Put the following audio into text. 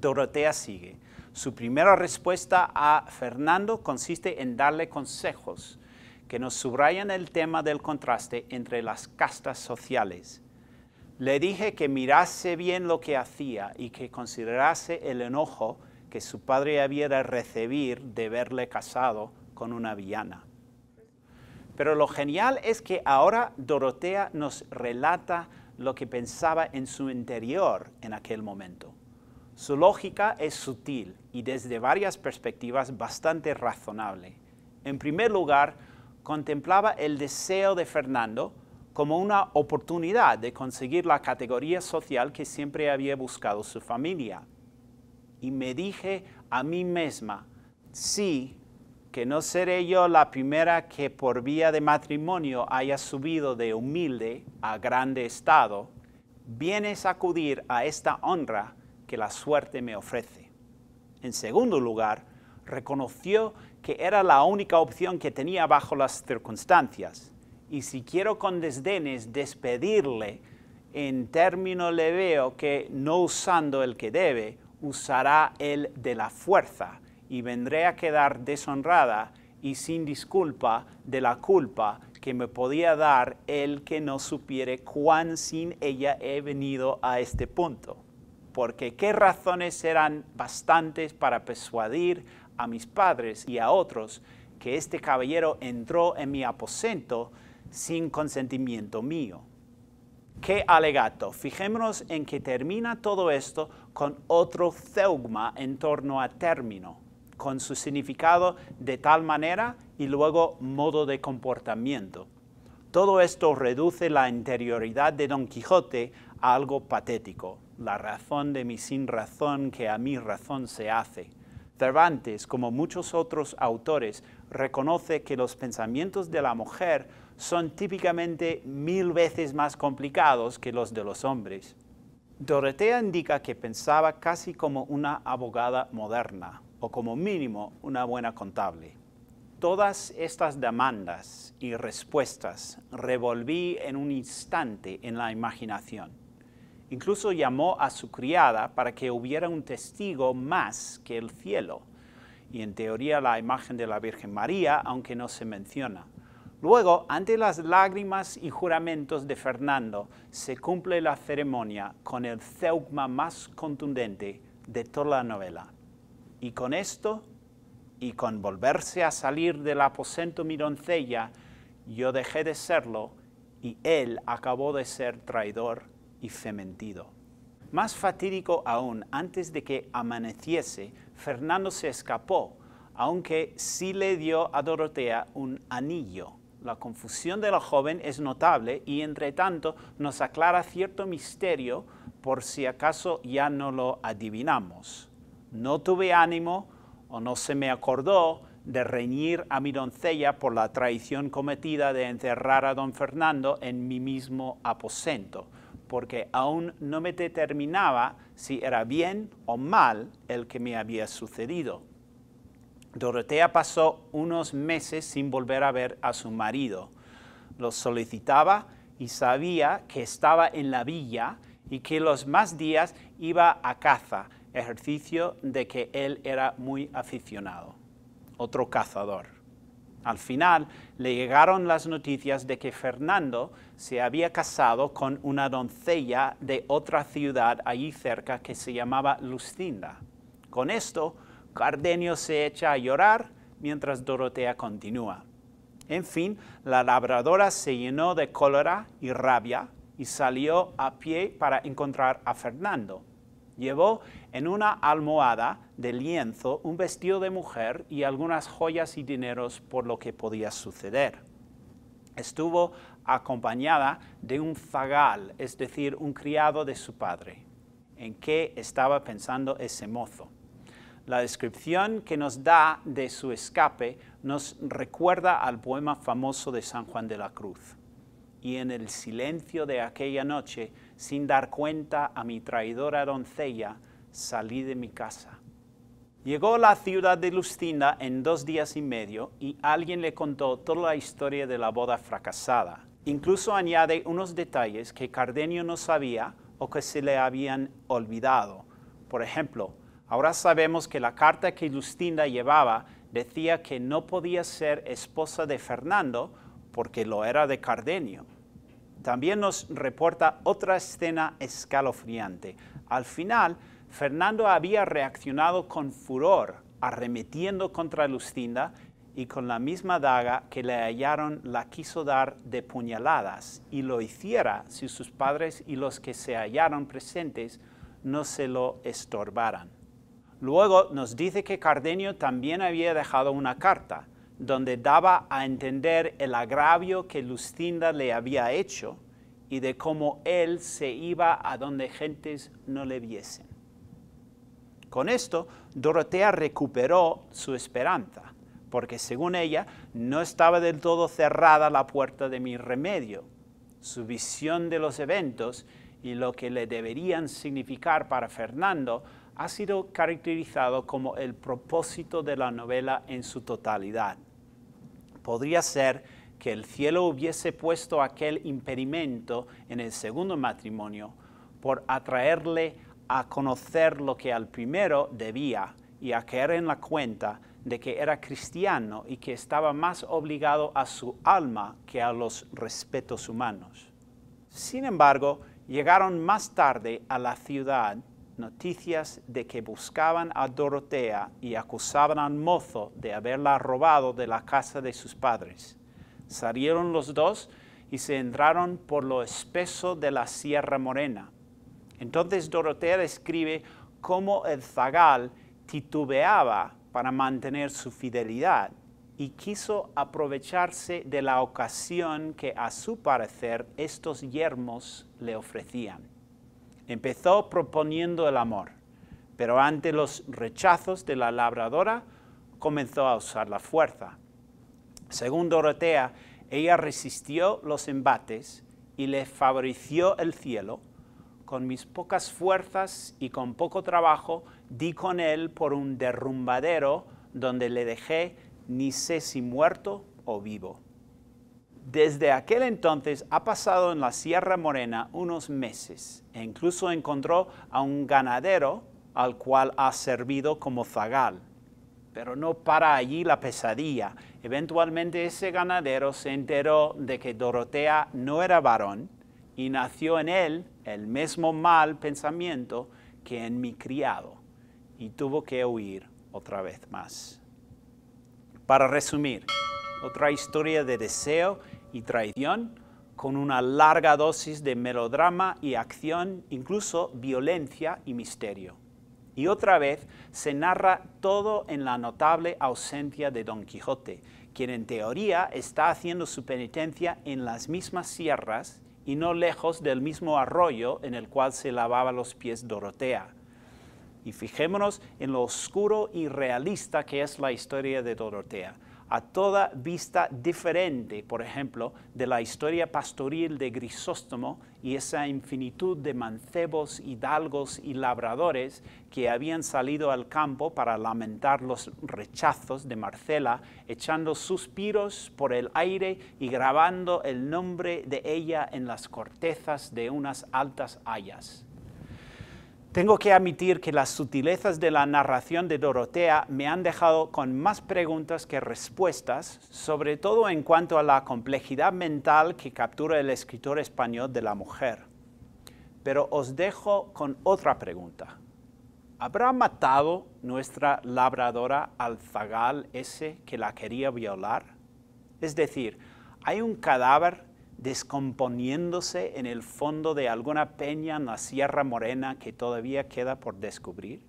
Dorotea sigue. Su primera respuesta a Fernando consiste en darle consejos que nos subrayan el tema del contraste entre las castas sociales. Le dije que mirase bien lo que hacía y que considerase el enojo que su padre había de recibir de verle casado con una villana. Pero lo genial es que ahora Dorotea nos relata lo que pensaba en su interior en aquel momento. Su lógica es sutil y desde varias perspectivas bastante razonable. En primer lugar, contemplaba el deseo de Fernando como una oportunidad de conseguir la categoría social que siempre había buscado su familia. Y me dije a mí misma, sí, que no seré yo la primera que por vía de matrimonio haya subido de humilde a grande estado, viene acudir a esta honra que la suerte me ofrece. En segundo lugar, reconoció que era la única opción que tenía bajo las circunstancias. Y si quiero con desdenes despedirle, en término le veo que no usando el que debe, usará el de la fuerza y vendré a quedar deshonrada y sin disculpa de la culpa que me podía dar el que no supiere cuán sin ella he venido a este punto porque qué razones eran bastantes para persuadir a mis padres y a otros que este caballero entró en mi aposento sin consentimiento mío. ¿Qué alegato? Fijémonos en que termina todo esto con otro zeugma en torno a término, con su significado de tal manera y luego modo de comportamiento. Todo esto reduce la interioridad de Don Quijote a algo patético, la razón de mi sin razón que a mi razón se hace. Cervantes, como muchos otros autores, reconoce que los pensamientos de la mujer son típicamente mil veces más complicados que los de los hombres. Dorotea indica que pensaba casi como una abogada moderna, o como mínimo una buena contable. Todas estas demandas y respuestas revolví en un instante en la imaginación. Incluso llamó a su criada para que hubiera un testigo más que el cielo, y en teoría la imagen de la Virgen María, aunque no se menciona. Luego, ante las lágrimas y juramentos de Fernando, se cumple la ceremonia con el zeugma más contundente de toda la novela. Y con esto, y con volverse a salir del aposento mi doncella, yo dejé de serlo y él acabó de ser traidor y fementido. Más fatídico aún, antes de que amaneciese, Fernando se escapó, aunque sí le dio a Dorotea un anillo. La confusión de la joven es notable y entre tanto nos aclara cierto misterio por si acaso ya no lo adivinamos. No tuve ánimo o no se me acordó de reñir a mi doncella por la traición cometida de encerrar a don Fernando en mi mismo aposento porque aún no me determinaba si era bien o mal el que me había sucedido. Dorotea pasó unos meses sin volver a ver a su marido. Lo solicitaba y sabía que estaba en la villa y que los más días iba a caza, ejercicio de que él era muy aficionado, otro cazador. Al final le llegaron las noticias de que Fernando se había casado con una doncella de otra ciudad allí cerca que se llamaba Lucinda. Con esto, Cardenio se echa a llorar mientras Dorotea continúa. En fin, la labradora se llenó de cólera y rabia y salió a pie para encontrar a Fernando. Llevó en una almohada de lienzo un vestido de mujer y algunas joyas y dineros por lo que podía suceder. Estuvo acompañada de un fagal, es decir, un criado de su padre. ¿En qué estaba pensando ese mozo? La descripción que nos da de su escape nos recuerda al poema famoso de San Juan de la Cruz. Y en el silencio de aquella noche sin dar cuenta a mi traidora doncella, salí de mi casa. Llegó a la ciudad de Lustinda en dos días y medio y alguien le contó toda la historia de la boda fracasada. Incluso añade unos detalles que Cardenio no sabía o que se le habían olvidado. Por ejemplo, ahora sabemos que la carta que Lustinda llevaba decía que no podía ser esposa de Fernando porque lo era de Cardenio. También nos reporta otra escena escalofriante. Al final, Fernando había reaccionado con furor, arremetiendo contra Lucinda y con la misma daga que le hallaron la quiso dar de puñaladas, y lo hiciera si sus padres y los que se hallaron presentes no se lo estorbaran. Luego nos dice que Cardenio también había dejado una carta, donde daba a entender el agravio que Lucinda le había hecho y de cómo él se iba a donde gentes no le viesen. Con esto, Dorotea recuperó su esperanza, porque según ella no estaba del todo cerrada la puerta de mi remedio. Su visión de los eventos y lo que le deberían significar para Fernando ha sido caracterizado como el propósito de la novela en su totalidad podría ser que el cielo hubiese puesto aquel impedimento en el segundo matrimonio por atraerle a conocer lo que al primero debía y a caer en la cuenta de que era cristiano y que estaba más obligado a su alma que a los respetos humanos. Sin embargo, llegaron más tarde a la ciudad noticias de que buscaban a Dorotea y acusaban al mozo de haberla robado de la casa de sus padres. Salieron los dos y se entraron por lo espeso de la Sierra Morena. Entonces Dorotea describe cómo el zagal titubeaba para mantener su fidelidad y quiso aprovecharse de la ocasión que a su parecer estos yermos le ofrecían. Empezó proponiendo el amor, pero ante los rechazos de la labradora comenzó a usar la fuerza. Según Dorotea, ella resistió los embates y le favoreció el cielo. Con mis pocas fuerzas y con poco trabajo di con él por un derrumbadero donde le dejé ni sé si muerto o vivo. Desde aquel entonces ha pasado en la Sierra Morena unos meses e incluso encontró a un ganadero al cual ha servido como zagal. Pero no para allí la pesadilla. Eventualmente ese ganadero se enteró de que Dorotea no era varón y nació en él el mismo mal pensamiento que en mi criado y tuvo que huir otra vez más. Para resumir, otra historia de deseo y traición, con una larga dosis de melodrama y acción, incluso violencia y misterio. Y otra vez se narra todo en la notable ausencia de Don Quijote, quien en teoría está haciendo su penitencia en las mismas sierras y no lejos del mismo arroyo en el cual se lavaba los pies Dorotea. Y fijémonos en lo oscuro y realista que es la historia de Dorotea a toda vista diferente, por ejemplo, de la historia pastoril de Grisóstomo y esa infinitud de mancebos, hidalgos y labradores que habían salido al campo para lamentar los rechazos de Marcela, echando suspiros por el aire y grabando el nombre de ella en las cortezas de unas altas hayas. Tengo que admitir que las sutilezas de la narración de Dorotea me han dejado con más preguntas que respuestas, sobre todo en cuanto a la complejidad mental que captura el escritor español de la mujer. Pero os dejo con otra pregunta. ¿Habrá matado nuestra labradora al zagal ese que la quería violar? Es decir, ¿hay un cadáver descomponiéndose en el fondo de alguna peña en la Sierra Morena que todavía queda por descubrir?